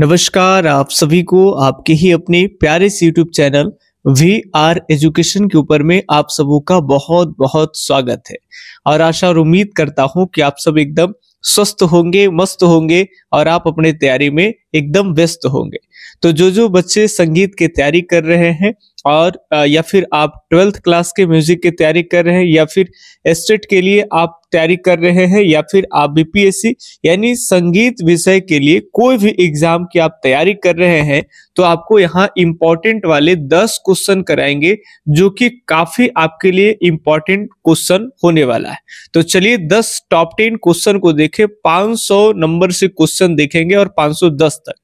नमस्कार आप सभी को आपके ही अपने प्यारे से YouTube channel We Are Education के ऊपर में आप सबों का बहुत बहुत स्वागत है और आशा और उम्मीद करता हूं कि आप सब एकदम स्वस्थ होंगे मस्त होंगे और आप अपने तैयारी में एकदम व्यस्त होंगे तो जो जो बच्चे संगीत की तैयारी कर रहे हैं और या फिर आप ट्वेल्थ क्लास के म्यूजिक की तैयारी कर रहे हैं या फिर एस्टेट के लिए आप तैयारी कर रहे हैं या फिर आप बीपीएससी यानी संगीत विषय के लिए कोई भी एग्जाम की आप तैयारी कर रहे हैं तो आपको यहाँ इम्पोर्टेंट वाले दस क्वेश्चन कराएंगे जो कि काफी आपके लिए इम्पोर्टेंट क्वेश्चन होने वाला है तो चलिए दस टॉप टेन क्वेश्चन को देखे पांच नंबर से क्वेश्चन देखेंगे और पांच तक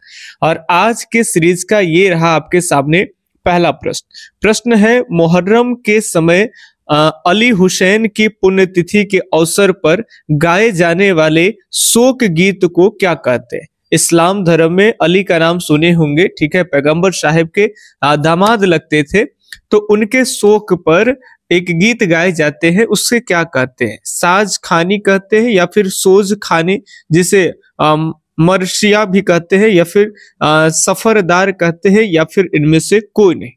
और आज के सीरीज का ये रहा आपके सामने पहला प्रश्न प्रश्न है मुहर्रम के समय अली हुसैन की पुण्यतिथि के अवसर पर गाए जाने वाले शोक गीत को क्या कहते हैं इस्लाम धर्म में अली का नाम सुने होंगे ठीक है पैगंबर साहेब के दामाद लगते थे तो उनके शोक पर एक गीत गाए जाते हैं उससे क्या कहते हैं साज खानी कहते हैं या फिर सोज खानी जिसे मर्शिया भी कहते हैं या फिर आ, सफरदार कहते हैं या फिर इनमें से कोई नहीं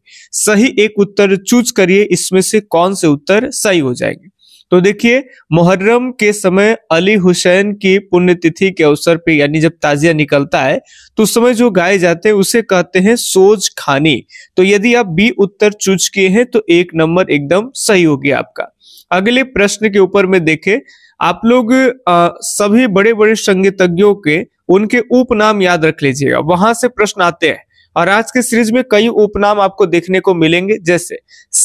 सही एक उत्तर चूज करिए इसमें से कौन से उत्तर सही हो जाएंगे तो देखिए मुहर्रम के समय अली हुसैन की पुण्यतिथि के अवसर पे यानी जब ताजिया निकलता है तो उस समय जो गाए जाते हैं उसे कहते हैं सोज खानी तो यदि आप बी उत्तर चूज किए हैं तो एक नंबर एकदम सही हो गया आपका अगले प्रश्न के ऊपर में देखे आप लोग आ, सभी बड़े बड़े संगीतज्ञों के उनके उपनाम याद रख लीजिएगा वहां से प्रश्न आते हैं और आज के सीरीज में कई उपनाम आपको देखने को मिलेंगे जैसे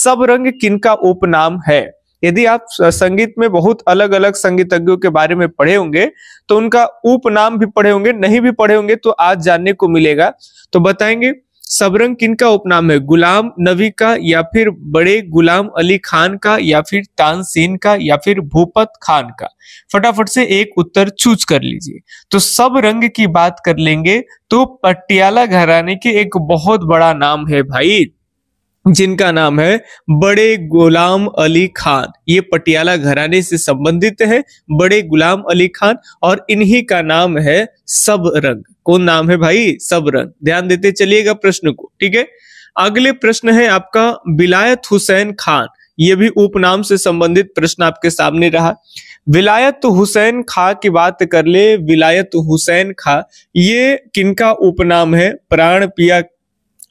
सब रंग किनका उपनाम है यदि आप संगीत में बहुत अलग अलग संगीतज्ञों के बारे में पढ़े होंगे तो उनका उपनाम भी पढ़े होंगे नहीं भी पढ़े होंगे तो आज जानने को मिलेगा तो बताएंगे सबरंग किन का उपनाम है गुलाम नबी का या फिर बड़े गुलाम अली खान का या फिर तानसेन का या फिर भूपत खान का फटाफट से एक उत्तर चूज कर लीजिए तो सब रंग की बात कर लेंगे तो पटियाला घराने के एक बहुत बड़ा नाम है भाई जिनका नाम है बड़े गुलाम अली खान ये पटियाला घराने से संबंधित है बड़े गुलाम अली खान और इन्हीं का नाम है सब रंग कौन नाम है भाई सब रंग ध्यान देते चलिएगा प्रश्न को ठीक है अगले प्रश्न है आपका बिलायत हुसैन खान ये भी उपनाम से संबंधित प्रश्न आपके सामने रहा विलायत हुसैन खां की बात कर ले विलायत हुसैन खा ये किनका उपनाम है प्राण पिया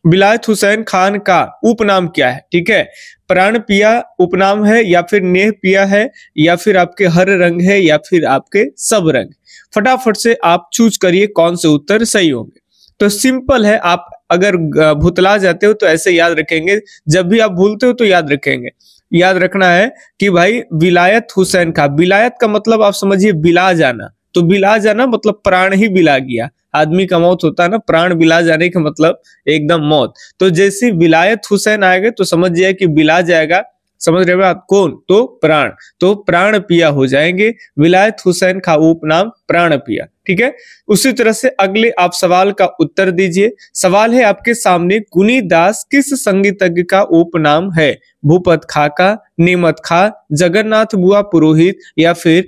बिलायत हुसैन खान का उपनाम क्या है ठीक है प्राण पिया उपनाम है या फिर नेह पिया है या फिर आपके हर रंग है या फिर आपके सब रंग फटाफट से आप चूज करिए कौन से उत्तर सही होंगे तो सिंपल है आप अगर भूतला जाते हो तो ऐसे याद रखेंगे जब भी आप भूलते हो तो याद रखेंगे याद रखना है कि भाई विलायत हुसैन का विलायत का मतलब आप समझिए बिला जाना तो बिला जाना मतलब प्राण ही बिला गया आदमी का मौत होता है ना प्राण बिला जाने का मतलब एकदम मौत तो जैसे विलायत हुसैन आएगा तो समझ जाए कि बिला जाएगा समझ रहे हो आप कौन तो प्राण तो प्राण पिया हो जाएंगे विलायत हुसैन का उपनाम प्राण पिया ठीक है उसी तरह से अगले आप सवाल का उत्तर दीजिए सवाल है आपके सामने कुनी दास किस संगीतज्ञ का उपनाम है भूपत खा का नेमत खा जगन्नाथ बुआ पुरोहित या फिर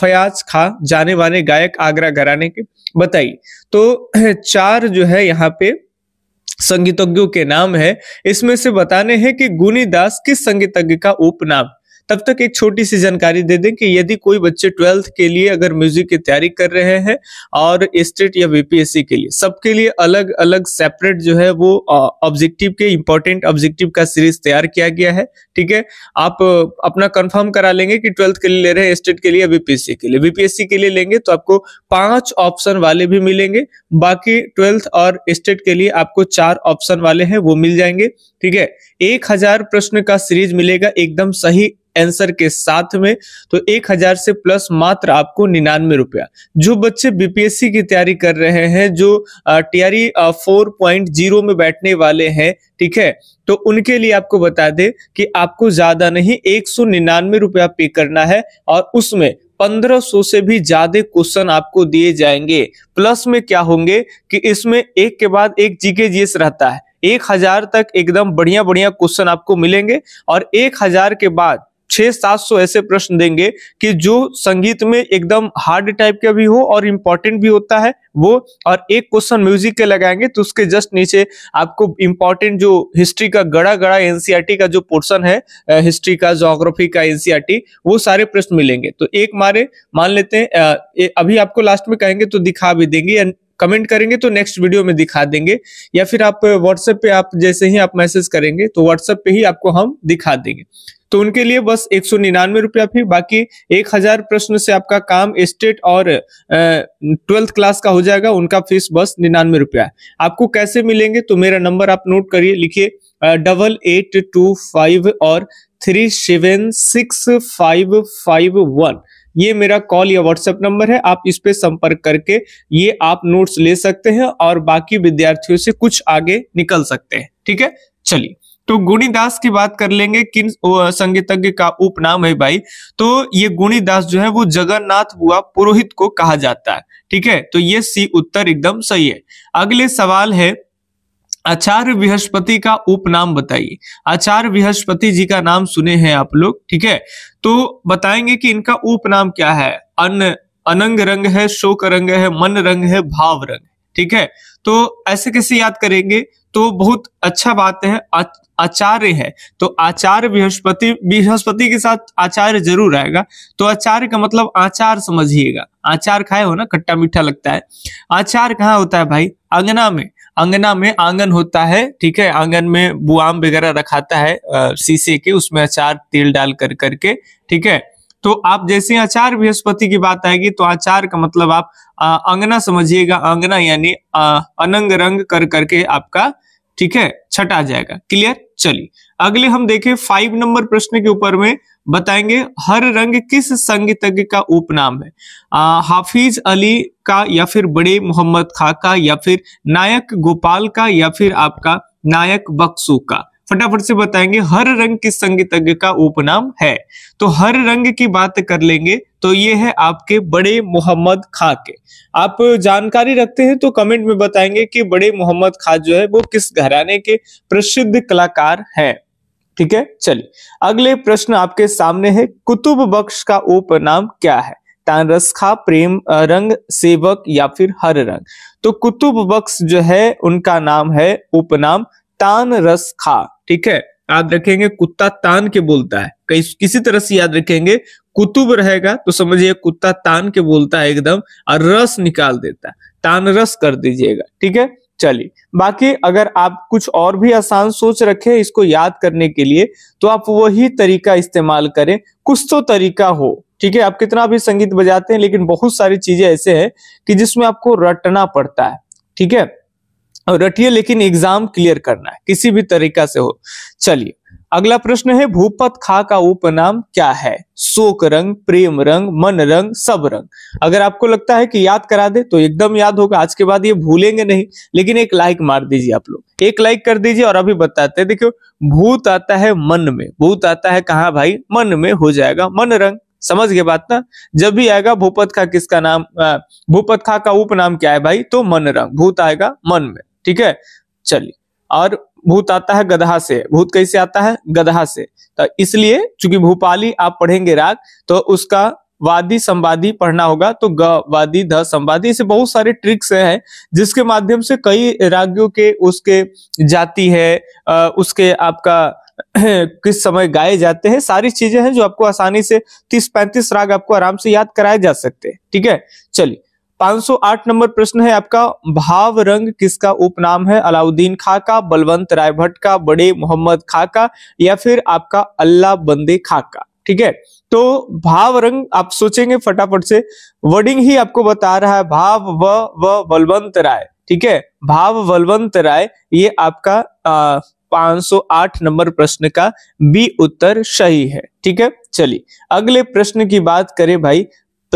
फयाज खा जाने वाने गायक आगरा घराने के बताइए तो चार जो है यहाँ पे संगीतज्ञों के नाम है इसमें से बताने हैं कि गुनी दास किस संगीतज्ञ का उपनाम तब तक एक छोटी सी जानकारी दे दें कि यदि कोई बच्चे ट्वेल्थ के लिए अगर म्यूजिक की तैयारी कर रहे हैं और स्टेट या बीपीएससी के लिए सबके लिए अलग अलग सेपरेट जो है वो ऑब्जेक्टिव के इंपॉर्टेंट ऑब्जेक्टिव का सीरीज तैयार किया गया है ठीक है आप अपना कंफर्म करा लेंगे कि ट्वेल्थ के लिए ले रहे हैं स्टेट के लिए या बीपीएससी के लिए बीपीएससी के लिए लेंगे तो आपको पांच ऑप्शन वाले भी मिलेंगे बाकी ट्वेल्थ और स्टेट के लिए आपको चार ऑप्शन वाले हैं वो मिल जाएंगे ठीक है एक हजार प्रश्न का सीरीज मिलेगा एकदम सही आंसर के साथ में तो एक हजार से प्लस मात्र आपको निन्यानवे रुपया जो बच्चे बीपीएससी की तैयारी कर रहे हैं जो टीआरई फोर पॉइंट जीरो में बैठने वाले हैं ठीक है तो उनके लिए आपको बता दे कि आपको ज्यादा नहीं एक सौ निन्यानवे रुपया पे करना है और उसमें 1500 से भी ज्यादा क्वेश्चन आपको दिए जाएंगे प्लस में क्या होंगे कि इसमें एक के बाद एक जीके जीएस रहता है एक हजार तक एकदम बढ़िया बढ़िया क्वेश्चन आपको मिलेंगे और एक हजार के बाद छह सात सौ ऐसे प्रश्न देंगे कि जो संगीत में एकदम हार्ड टाइप का भी हो और इम्पोर्टेंट भी होता है वो और एक क्वेश्चन म्यूजिक के लगाएंगे तो उसके जस्ट नीचे आपको इम्पोर्टेंट जो हिस्ट्री का गड़ा गड़ा एनसीईआरटी का जो पोर्शन है हिस्ट्री का जोग्राफी का एनसीईआरटी e वो सारे प्रश्न मिलेंगे तो एक मारे मान लेते हैं अभी आपको लास्ट में कहेंगे तो दिखा भी देंगे कमेंट करेंगे तो नेक्स्ट वीडियो में दिखा देंगे या फिर आप व्हाट्सएप पे आप जैसे ही आप मैसेज करेंगे तो व्हाट्सएप पे ही आपको हम दिखा देंगे तो उनके लिए बस एक सौ निन्यानवे रुपया फी बाकी एक हजार प्रश्न से आपका काम स्टेट और ट्वेल्थ क्लास का हो जाएगा उनका फीस बस निन्यानवे रुपया आपको कैसे मिलेंगे तो मेरा नंबर आप नोट करिए लिखिए डबल एट टू फाइव और three seven six five five one ये मेरा कॉल या व्हाट्सएप नंबर है आप इस पे संपर्क करके ये आप नोट्स ले सकते हैं और बाकी विद्यार्थियों से कुछ आगे निकल सकते हैं ठीक है चलिए तो गुणीदास की बात कर लेंगे किन संगीतज्ञ का उपनाम है भाई तो ये गुणीदास जो है वो जगन्नाथ बुआ पुरोहित को कहा जाता है ठीक है तो ये सी उत्तर एकदम सही है अगले सवाल है आचार्य बृहस्पति का उपनाम बताइए आचार्य बृहस्पति जी का नाम सुने हैं आप लोग ठीक है तो बताएंगे कि इनका उपनाम क्या है अन अनंग रंग है शोक रंग है मन रंग है भाव रंग ठीक है तो ऐसे कैसे याद करेंगे तो बहुत अच्छा बात है आचार्य है तो आचार्य बृहस्पति बृहस्पति के साथ आचार्य जरूर आएगा तो आचार्य का मतलब आचार समझिएगा आचार खाए हो ना खट्टा मीठा लगता है आचार कहाँ होता है भाई अंगना में अंगना में आंगन होता है ठीक है आंगन में बुआम वगैरह रखाता है शीशे के उसमें अचार तेल डाल कर करके ठीक है तो आप जैसे आचार बृहस्पति की बात आएगी तो आचार का मतलब आप अंगना समझिएगा अंगना यानी अनंग रंग कर करके आपका ठीक है छट आ जाएगा क्लियर चलिए अगले हम देखें फाइव नंबर प्रश्न के ऊपर में बताएंगे हर रंग किस संगीतज्ञ का उपनाम है आ, हाफिज अली का या फिर बड़े मोहम्मद खां का या फिर नायक गोपाल का या फिर आपका नायक बक्सू का फटाफट से बताएंगे हर रंग किस संगीतज्ञ का उपनाम है तो हर रंग की बात कर लेंगे तो ये है आपके बड़े मोहम्मद खां के आप जानकारी रखते हैं तो कमेंट में बताएंगे कि बड़े मोहम्मद खां जो है वो किस घराने के प्रसिद्ध कलाकार हैं ठीक है चलिए अगले प्रश्न आपके सामने है कुतुब बख्श का उपनाम क्या है तानरसखा प्रेम रंग सेवक या फिर हर रंग तो कुतुब बख्श जो है उनका नाम है उपनाम तान रस खा ठीक है याद रखेंगे कुत्ता तान के बोलता है कि, किसी तरह से याद रखेंगे कुतुब रहेगा तो समझिए कुत्ता तान के बोलता है एकदम और रस निकाल देता है तान रस कर दीजिएगा ठीक है चलिए बाकी अगर आप कुछ और भी आसान सोच रखे इसको याद करने के लिए तो आप वही तरीका इस्तेमाल करें कुछ तो तरीका हो ठीक है आप कितना भी संगीत बजाते हैं लेकिन बहुत सारी चीजें ऐसे हैं कि जिसमें आपको रटना पड़ता है ठीक है रटिए लेकिन एग्जाम क्लियर करना है किसी भी तरीका से हो चलिए अगला प्रश्न है भूपत खा का उपनाम क्या है शोक रंग प्रेम रंग मन रंग सब रंग अगर आपको लगता है कि याद करा दे तो एकदम याद होगा आज के बाद ये भूलेंगे नहीं लेकिन एक लाइक मार दीजिए आप लोग एक लाइक कर दीजिए और अभी बताते हैं देखियो भूत आता है मन में भूत आता है कहा भाई मन में हो जाएगा मन रंग समझ गए बात ना जब भी आएगा भूपत खा किसका नाम भूपत खा का उपनाम क्या है भाई तो मन रंग भूत आएगा मन में ठीक है चलिए और भूत आता है गधा से भूत कैसे आता है गधा से तो इसलिए चूंकि भूपाली आप पढ़ेंगे राग तो उसका वादी संवादी पढ़ना होगा तो ग वादी ध संवादी ऐसे बहुत सारे ट्रिक्स हैं जिसके माध्यम से कई रागियों के उसके जाति है उसके आपका किस समय गाए जाते हैं सारी चीजें हैं जो आपको आसानी से तीस पैंतीस राग आपको आराम से याद कराए जा सकते हैं ठीक है चलिए 508 नंबर प्रश्न है आपका भाव रंग किसका उपनाम है अलाउद्दीन खा का बलवंत राय भट्ट का बड़े मोहम्मद खा का या फिर आपका अल्लाह बंदे खा का ठीक है तो भाव रंग आप सोचेंगे फटाफट से वर्डिंग ही आपको बता रहा है भाव व व बलवंत राय ठीक है भाव बलवंत राय ये आपका आ, 508 नंबर प्रश्न का बी उत्तर सही है ठीक है चलिए अगले प्रश्न की बात करें भाई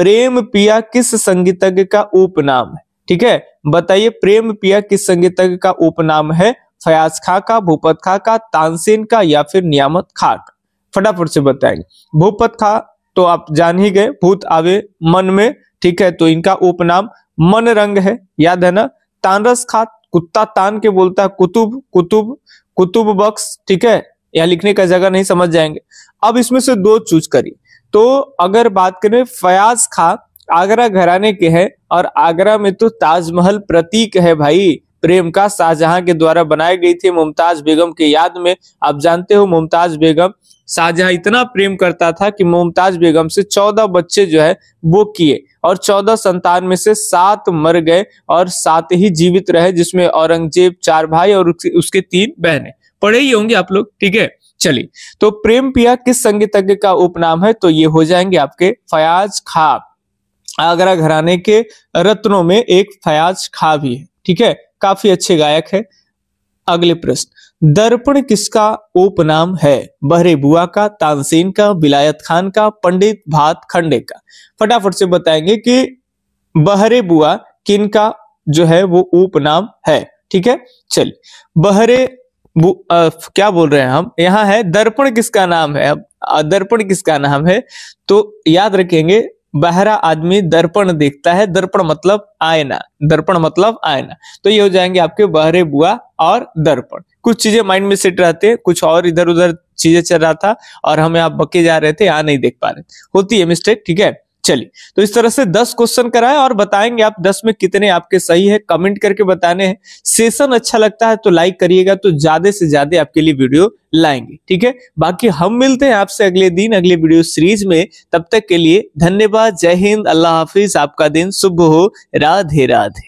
प्रेम पिया किस संगीतज्ञ का उपनाम है ठीक है बताइए प्रेम पिया किस संगीतज्ञ का उपनाम है फयाज खा का भूपत खा का तानसेन का या फिर नियामत खा का फटाफट से बताएंगे भूपत खा तो आप जान ही गए भूत आवे मन में ठीक है तो इनका उपनाम मन रंग है याद है ना तानरस खा कुत्ता तान के बोलता है कुतुब कुतुब कुतुब बक्स ठीक है यहाँ लिखने का जगह नहीं समझ जाएंगे अब इसमें से दो चूज करिए तो अगर बात करें फयाज खां आगरा घराने के है और आगरा में तो ताजमहल प्रतीक है भाई प्रेम का शाहजहां के द्वारा बनाई गई थी मुमताज बेगम के याद में आप जानते हो मुमताज बेगम शाहजहां इतना प्रेम करता था कि मुमताज बेगम से चौदह बच्चे जो है वो किए और चौदह संतान में से सात मर गए और सात ही जीवित रहे जिसमें औरंगजेब चार भाई और उसके तीन बहनें पढ़े ही होंगे आप लोग ठीक है चली तो प्रेम पिया किस संगीतज्ञ का उपनाम है तो ये हो जाएंगे आपके फयाज खा आगरा घराने के रत्नों में एक फयाज खा भी है ठीक है काफी अच्छे गायक है अगले प्रश्न दर्पण किसका उपनाम है बहरे बुआ का तानसेन का बिलायत खान का पंडित भात खंडे का फटाफट से बताएंगे कि बहरे बुआ किन का जो है वो उपनाम है ठीक है चलिए बहरे आ, क्या बोल रहे हैं हम यहाँ है दर्पण किसका नाम है दर्पण किसका नाम है तो याद रखेंगे बहरा आदमी दर्पण देखता है दर्पण मतलब आयना दर्पण मतलब आयना तो ये हो जाएंगे आपके बहरे बुआ और दर्पण कुछ चीजें माइंड में सेट रहते हैं कुछ और इधर उधर चीजें चल रहा था और हम यहाँ बके जा रहे थे यहाँ नहीं देख पा रहे होती है मिस्टेक ठीक है चलिए तो इस तरह से दस क्वेश्चन कराए और बताएंगे आप दस में कितने आपके सही है कमेंट करके बताने हैं सेशन अच्छा लगता है तो लाइक करिएगा तो ज्यादा से ज्यादा आपके लिए वीडियो लाएंगे ठीक है बाकी हम मिलते हैं आपसे अगले दिन अगले वीडियो सीरीज में तब तक के लिए धन्यवाद जय हिंद अल्लाह हाफिज आपका दिन शुभ हो राधे राधे